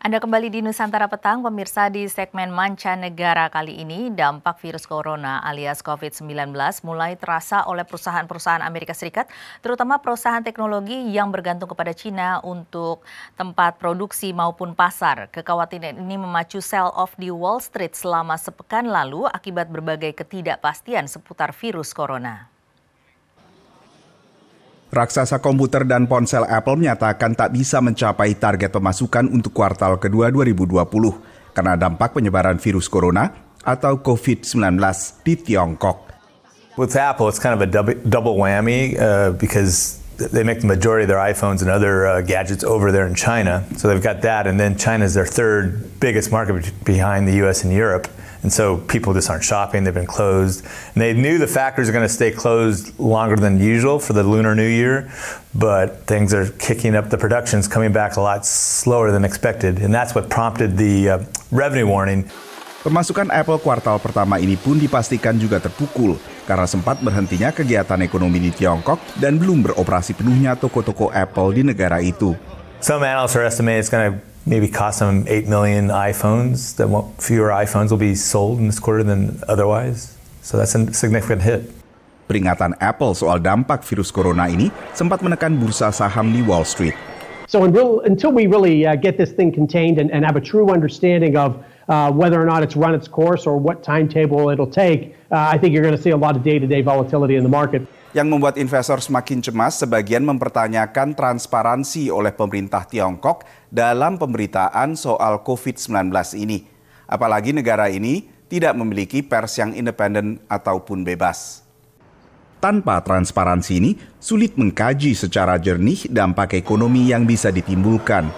Anda kembali di Nusantara Petang, pemirsa di segmen Manca Negara kali ini, dampak virus corona alias COVID-19 mulai terasa oleh perusahaan-perusahaan Amerika Serikat, terutama perusahaan teknologi yang bergantung kepada Cina untuk tempat produksi maupun pasar. Kekhawatiran ini memacu sell-off di Wall Street selama sepekan lalu akibat berbagai ketidakpastian seputar virus corona. Raksasa komputer dan ponsel Apple menyatakan tak bisa mencapai target pemasukan untuk kuartal kedua 2020 karena dampak penyebaran virus corona atau COVID-19 di Tiongkok. With Apple, it's kind of a double whammy uh, because they make the majority of their iPhones and other uh, gadgets over there in China. So they've got that, and then China is their third biggest market behind the U.S. and Europe. And so people just aren't shopping, they've been closed. And they knew the factories are going to stay closed longer than usual for the Lunar New Year, but things are kicking up. The production's coming back a lot slower than expected. And that's what prompted the uh, revenue warning. Pemasukan Apple kuartal pertama ini pun dipastikan juga terpukul karena sempat berhentinya kegiatan ekonomi di Tiongkok dan belum beroperasi penuhnya toko-toko Apple di negara itu. Some analysts are estimating it's going to maybe cost them 8 million iPhones, that fewer iPhones will be sold in this quarter than otherwise. So that's a significant hit. Peringatan Apple soal dampak virus corona ini sempat menekan bursa saham di Wall Street. So until we really uh, get this thing contained and, and have a true understanding of uh, whether or not it's run its course or what timetable it'll take, uh, I think you're going to see a lot of day to day volatility in the market. yang membuat investor semakin cemas sebagian mempertanyakan transparansi oleh pemerintah Tiongkok dalam pemberitaan soal COVID-19 ini. Apalagi negara ini tidak memiliki pers yang independen ataupun bebas. Tanpa transparansi ini, sulit mengkaji secara jernih dampak ekonomi yang bisa ditimbulkan.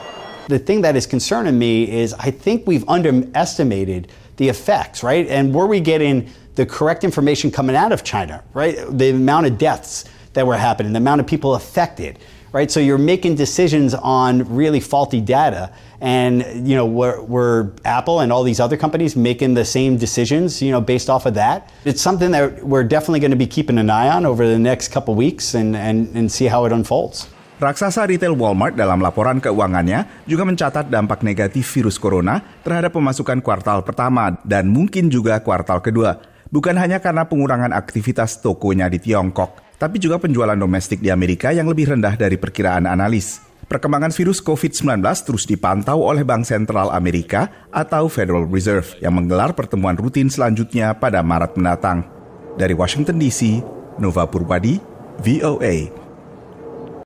The thing that is concerning me is I think we've underestimated the effects, right? And were we getting the correct information coming out of China, right? The amount of deaths that were happening, the amount of people affected, right? So you're making decisions on really faulty data. And, you know, were, were Apple and all these other companies making the same decisions, you know, based off of that? It's something that we're definitely going to be keeping an eye on over the next couple weeks and, and, and see how it unfolds. Raksasa retail Walmart dalam laporan keuangannya juga mencatat dampak negatif virus corona terhadap pemasukan kuartal pertama dan mungkin juga kuartal kedua. Bukan hanya karena pengurangan aktivitas tokonya di Tiongkok, tapi juga penjualan domestik di Amerika yang lebih rendah dari perkiraan analis. Perkembangan virus COVID-19 terus dipantau oleh Bank Sentral Amerika atau Federal Reserve yang menggelar pertemuan rutin selanjutnya pada Maret mendatang. Dari Washington DC, Nova Purwadi, VOA.